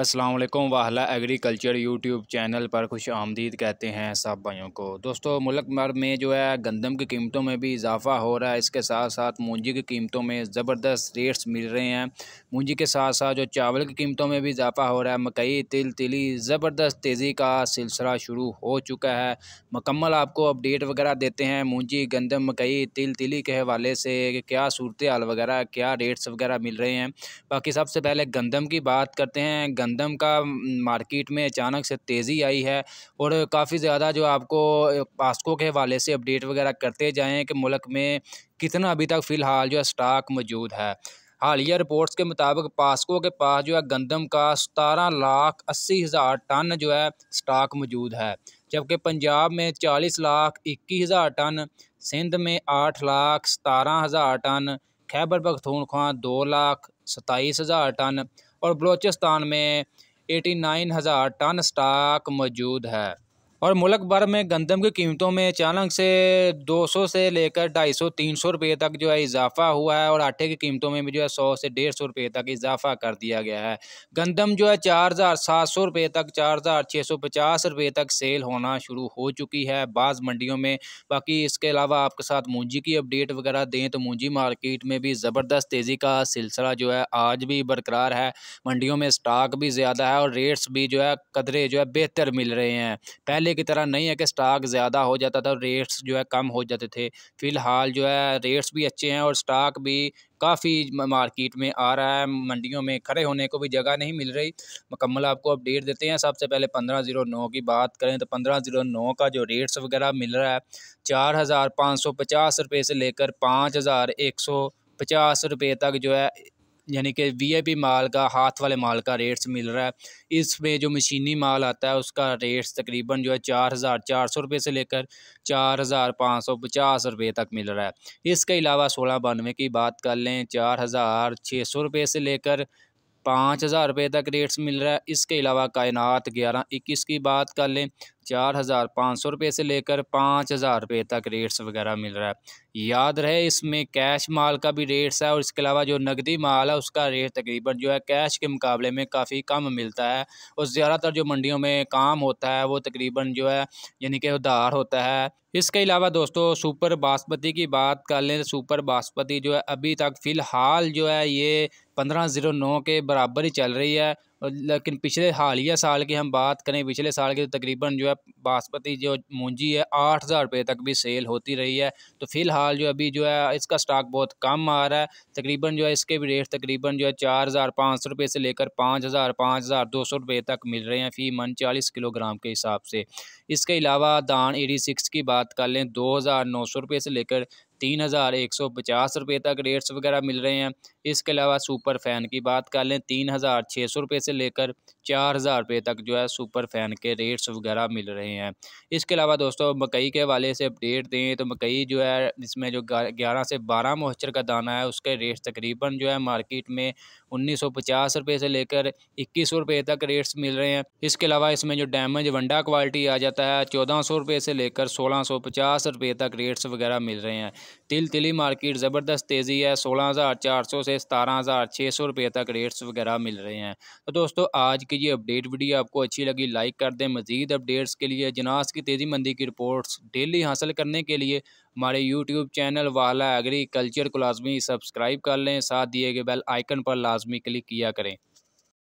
Aslam Wahla agriculture YouTube channel पर खुश आमदीद कहते हैं सब भाइयों को दोस्तों मुल्क भर में जो है गंदम की कीमतों में भी इजाफा हो रहा है इसके साथ साथ मूंजी की कीमतों में ज़बरदस्त रेट्स मिल रहे हैं मूंजी के साथ साथ जो चावल की कीमतों में भी इजाफा हो रहा है मकई तिल तिली ज़बरदस्त तेज़ी का सिलसिला शुरू हो चुका है मकम्मल आपको अपडेट वगैरह देते हैं मूंजी गंदम मकई तिल तिली के हवाले से क्या सूरत हाल वगैरह क्या रेट्स वगैरह मिल रहे हैं बाकी सबसे पहले गंदम की बात करते हैं गंदम का मार्केट में अचानक से तेज़ी आई है और काफ़ी ज़्यादा जो आपको पास्को के हवाले से अपडेट वगैरह करते जाएँ कि मुल्क में कितना अभी तक फ़िलहाल जो है स्टॉक मौजूद है हालिया रिपोर्ट्स के मुताबिक पास्को के पास जो है गंदम का सतारह लाख अस्सी हज़ार टन जो है स्टॉक मौजूद है जबकि पंजाब में चालीस लाख इक्कीस हज़ार टन सिंध में आठ लाख सतारह हज़ार टन खैबर पखतूनख्वा दो लाख सताईस हज़ार टन और बलूचिस्तान में एटी नाइन हज़ार टन स्टॉक मौजूद है और मुल्क भर में गंदम की कीमतों में अचानक से 200 से लेकर 250 300 रुपए तक जो है इजाफा हुआ है और आटे की कीमतों में भी जो है 100 से 150 रुपए तक इजाफा कर दिया गया है गंदम जो है चार हज़ार सात सौ रुपये तक चार हज़ार छः सौ पचास रुपये तक सेल होना शुरू हो चुकी है बाज़ मंडियों में बाकी इसके अलावा आपके साथ मूंजी की अपडेट वगैरह दें तो मूंजी मार्केट में भी ज़बरदस्त तेज़ी का सिलसिला जो है आज भी बरकरार है मंडियों में स्टॉक भी ज़्यादा है और रेट्स भी जो है कदरे जो है बेहतर मिल रहे हैं पहले पहले की तरह नहीं है कि स्टॉक ज़्यादा हो जाता था रेट्स जो है कम हो जाते थे फ़िलहाल जो है रेट्स भी अच्छे हैं और स्टॉक भी काफ़ी मार्केट में आ रहा है मंडियों में खड़े होने को भी जगह नहीं मिल रही मुकम्मल आपको अपडेट देते हैं सबसे पहले पंद्रह ज़ीरो नौ की बात करें तो पंद्रह ज़ीरो नौ का जो रेट्स वगैरह मिल रहा है चार हज़ार पाँच सौ पचास रुपये से लेकर पाँच हज़ार एक सौ पचास रुपये तक जो है यानी कि वीआईपी माल का हाथ वाले माल का रेट्स मिल रहा है इसमें जो मशीनी माल आता है उसका रेट्स तकरीबन जो है चार हज़ार चार सौ रुपये से लेकर चार हज़ार पाँच सौ पचास रुपये तक मिल रहा है इसके अलावा सोलह बानवे की बात कर लें चार हज़ार छः सौ रुपये से लेकर पाँच हज़ार रुपये तक रेट्स मिल रहा है इसके अलावा कायनात ग्यारह इक्कीस की बात कर लें चार हज़ार पाँच सौ रुपये से लेकर पाँच हज़ार रुपये तक रेट्स वगैरह मिल रहा है याद रहे इसमें कैश माल का भी रेट्स है और इसके अलावा जो नकदी माल है उसका रेट तकरीबन जो है कैश के मुकाबले में काफ़ी कम मिलता है और ज़्यादातर जो मंडियों में काम होता है वो तकरीबन जो है यानी कि उधार होता है इसके अलावा दोस्तों सुपर बासमती की बात कर लें तो सुपर बासमती जो है अभी तक फ़िलहाल जो है ये पंद्रह ज़ीरो नौ के बराबर ही चल रही है लेकिन पिछले हालिया साल की हम बात करें पिछले साल की तो तकरीबन जो है बासमती जो मूंजी है आठ हज़ार रुपये तक भी सेल होती रही है तो फ़िलहाल जो अभी जो है इसका स्टॉक बहुत कम आ रहा है तकरीबन जो है इसके भी रेट तकरीबन जो है चार हज़ार पाँच सौ रुपये से लेकर पाँच हज़ार पाँच हज़ार दो सौ रुपये तक मिल रहे हैं फ़ी मन चालीस किलोग्राम के हिसाब से इसके अलावा दान एटी सिक्स की बात कर लें दो हज़ार नौ सौ रुपये से लेकर तीन हज़ार एक सौ पचास रुपये तक रेट्स वगैरह मिल रहे हैं इसके अलावा सुपर फ़ैन की बात कर लें तीन हज़ार छः सौ रुपये से लेकर चार हज़ार रुपये तक जो है सुपर फ़ैन के रेट्स वगैरह मिल रहे हैं इसके अलावा दोस्तों मकई के हवाले से अपडेट दें तो मकई जो है इसमें जो ग्यारह से बारह मोहचर का दाना है उसके रेट्स तकरीबन जो है मार्केट में उन्नीस सौ पचास रुपये से लेकर इक्कीस सौ रुपये तक रेट्स मिल रहे हैं इसके अलावा इसमें जो डैमेज वंडा क्वालिटी आ जाता है चौदह सौ रुपये से लेकर सोलह सौ पचास रुपये तक रेट्स वगैरह मिल रहे हैं तिल तिली मार्केट ज़बरदस्त तेज़ी है सोलह हज़ार चार सौ से सतारह हज़ार छः सौ रुपये तक रेट्स वगैरह मिल रहे हैं तो दोस्तों आज की ये अपडेट वीडियो आपको अच्छी लगी लाइक कर दें मज़ीद अपडेट्स के लिए जनास की तेज़ी मंदी की रिपोर्ट्स डेली हासिल करने के लिए हमारे यूट्यूब चैनल वाला एग्रीकल्चर को लाजमी सब्सक्राइब कर लें साथ दिए गए बेल आइकन पर लाजमी क्लिक किया करें